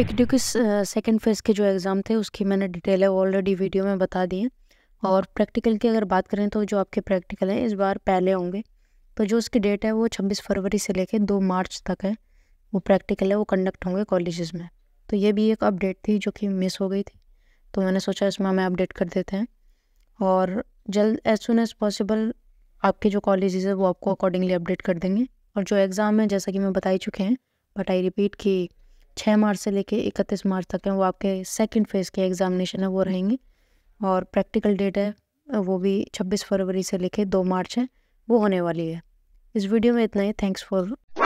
एक ड्यू के second phase के जो एग्ज़ाम थे उसकी मैंने डिटेल है ऑलरेडी वीडियो में बता दी है और प्रैक्टिकल की अगर बात करें तो जो आपके प्रैक्टिकल है इस बार पहले होंगे तो जो उसकी डेट है वो छब्बीस फरवरी से लेकर दो मार्च तक है वो प्रैक्टिकल है वो कंडक्ट होंगे कॉलेजेस में तो ये भी एक अपडेट थी जो कि मिस हो गई थी तो मैंने सोचा इसमें हमें अपडेट कर देते हैं और जल्द एज सुन एज़ पॉसिबल आपके जो कॉलेज़ है वो आपको अकॉर्डिंगली अपडेट कर देंगे और जो एग्ज़ाम है जैसा कि मैं बता ही चुके हैं बट आई रिपीट कि छः मार्च से लेके इकतीस मार्च तक हैं वो आपके सेकंड फेज़ के एग्ज़ामिनेशन है वो रहेंगे और प्रैक्टिकल डेट है वो भी छब्बीस फरवरी से लेके दो मार्च है वो होने वाली है इस वीडियो में इतना ही थैंक्स फॉर